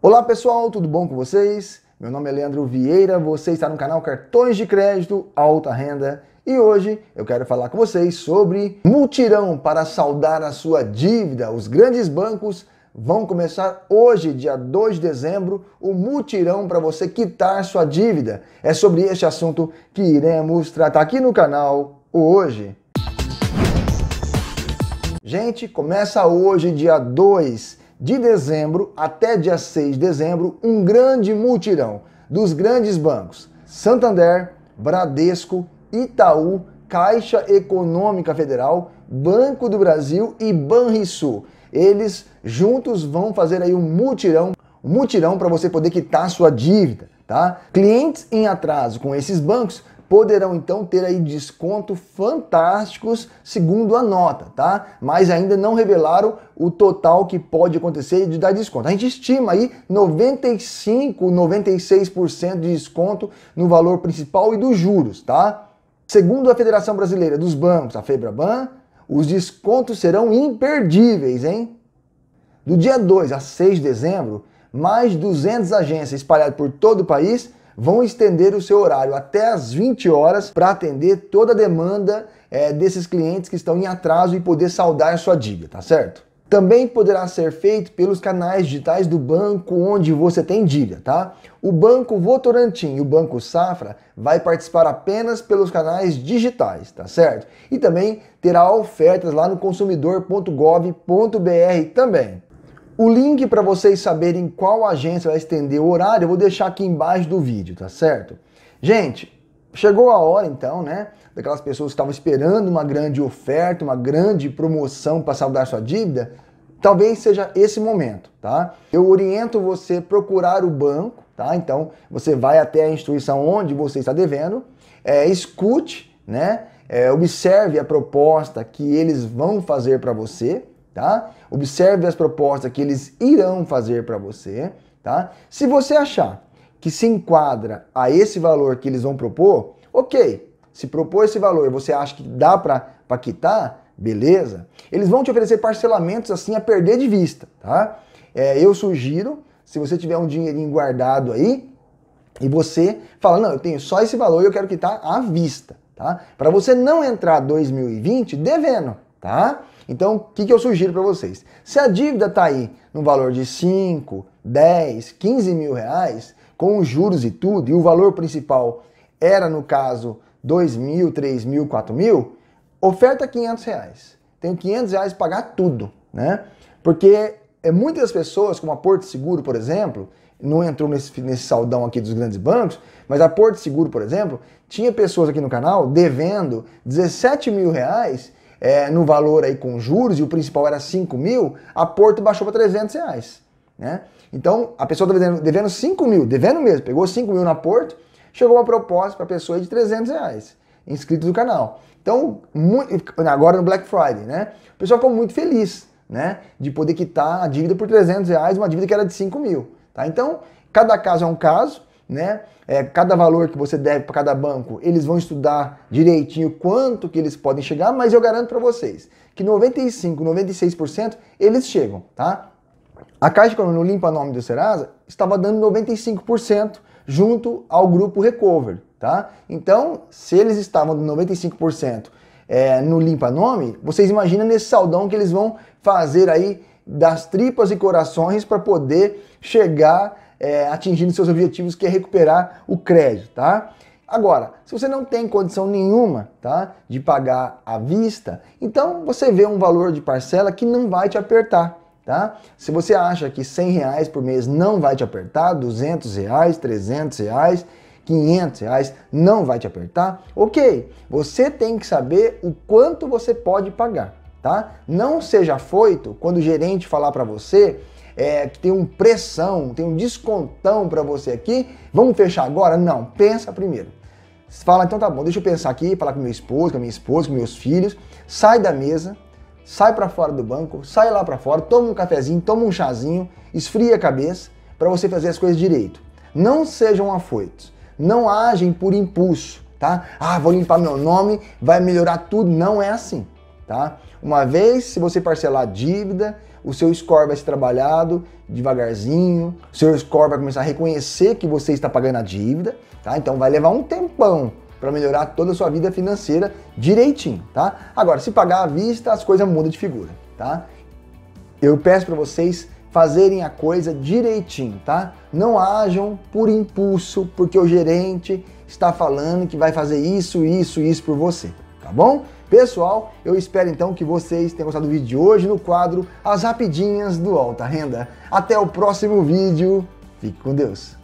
Olá pessoal, tudo bom com vocês? Meu nome é Leandro Vieira, você está no canal Cartões de Crédito Alta Renda e hoje eu quero falar com vocês sobre multirão para saldar a sua dívida. Os grandes bancos vão começar hoje, dia 2 de dezembro, o multirão para você quitar sua dívida. É sobre este assunto que iremos tratar aqui no canal hoje. Gente, começa hoje, dia 2 de dezembro até dia 6 de dezembro um grande multirão dos grandes bancos Santander, Bradesco, Itaú, Caixa Econômica Federal, Banco do Brasil e Banrisul. Eles juntos vão fazer aí um mutirão, um mutirão para você poder quitar sua dívida, tá? Clientes em atraso com esses bancos poderão então ter aí descontos fantásticos segundo a nota, tá? Mas ainda não revelaram o total que pode acontecer de dar desconto. A gente estima aí 95, 96% de desconto no valor principal e dos juros, tá? Segundo a Federação Brasileira dos Bancos, a Febraban, os descontos serão imperdíveis, hein? Do dia 2 a 6 de dezembro, mais 200 agências espalhadas por todo o país vão estender o seu horário até as 20 horas para atender toda a demanda é, desses clientes que estão em atraso e poder saldar a sua dívida, tá certo? Também poderá ser feito pelos canais digitais do banco onde você tem dívida, tá? O Banco Votorantim e o Banco Safra vai participar apenas pelos canais digitais, tá certo? E também terá ofertas lá no consumidor.gov.br também. O link para vocês saberem qual agência vai estender o horário, eu vou deixar aqui embaixo do vídeo, tá certo? Gente, chegou a hora então, né? Daquelas pessoas que estavam esperando uma grande oferta, uma grande promoção para saldar sua dívida, talvez seja esse momento, tá? Eu oriento você procurar o banco, tá? Então você vai até a instituição onde você está devendo, é, escute, né? É, observe a proposta que eles vão fazer para você tá? Observe as propostas que eles irão fazer para você, tá? Se você achar que se enquadra a esse valor que eles vão propor, ok. Se propor esse valor, você acha que dá para quitar, beleza? Eles vão te oferecer parcelamentos assim a perder de vista, tá? É, eu sugiro, se você tiver um dinheirinho guardado aí, e você fala, não, eu tenho só esse valor e eu quero quitar à vista, tá? Para você não entrar 2020 devendo, tá? Então, o que, que eu sugiro para vocês? Se a dívida está aí no valor de 5, 10, 15 mil reais, com os juros e tudo, e o valor principal era, no caso, 2 mil, 3 mil, 4 mil, oferta 500 reais. Tenho 500 reais para pagar tudo, né? Porque é, muitas pessoas, como a Porto Seguro, por exemplo, não entrou nesse, nesse saldão aqui dos grandes bancos, mas a Porto Seguro, por exemplo, tinha pessoas aqui no canal devendo 17 mil reais é, no valor aí com juros, e o principal era 5 mil, a Porto baixou para 300 reais. Né? Então, a pessoa estava tá devendo, devendo 5 mil, devendo mesmo, pegou 5 mil na Porto, chegou uma proposta para a pessoa de 300 reais, inscrito do canal. Então, muito, agora no Black Friday, né? O pessoal ficou muito feliz, né? De poder quitar a dívida por 300 reais, uma dívida que era de 5 mil, tá? Então, cada caso é um caso, né? É, cada valor que você deve para cada banco, eles vão estudar direitinho quanto que eles podem chegar, mas eu garanto para vocês que 95, 96% eles chegam, tá? A Caixa Econômica Limpa Nome do Serasa estava dando 95% junto ao grupo Recover, tá? Então, se eles estavam 95% é, no Limpa Nome, vocês imaginam nesse saldão que eles vão fazer aí das tripas e corações para poder chegar é, atingindo seus objetivos, que é recuperar o crédito, tá? Agora, se você não tem condição nenhuma tá, de pagar à vista, então você vê um valor de parcela que não vai te apertar. Tá? Se você acha que 100 reais por mês não vai te apertar, 200 reais, 300 reais, 500 reais não vai te apertar, ok, você tem que saber o quanto você pode pagar. Tá? Não seja afoito quando o gerente falar para você é, que tem um pressão, tem um descontão para você aqui. Vamos fechar agora? Não, pensa primeiro. Você fala, então tá bom, deixa eu pensar aqui, falar com meu esposo, com a minha esposa, com meus filhos. Sai da mesa, sai para fora do banco, sai lá para fora, toma um cafezinho, toma um chazinho, esfria a cabeça para você fazer as coisas direito. Não sejam afoitos, não agem por impulso, tá? Ah, vou limpar meu nome, vai melhorar tudo. Não é assim tá? Uma vez, se você parcelar a dívida, o seu score vai ser trabalhado devagarzinho, o seu score vai começar a reconhecer que você está pagando a dívida, tá? Então vai levar um tempão para melhorar toda a sua vida financeira direitinho, tá? Agora, se pagar à vista, as coisas mudam de figura, tá? Eu peço para vocês fazerem a coisa direitinho, tá? Não hajam por impulso, porque o gerente está falando que vai fazer isso, isso, isso por você, tá bom? Pessoal, eu espero então que vocês tenham gostado do vídeo de hoje no quadro As Rapidinhas do Alta Renda. Até o próximo vídeo, fique com Deus!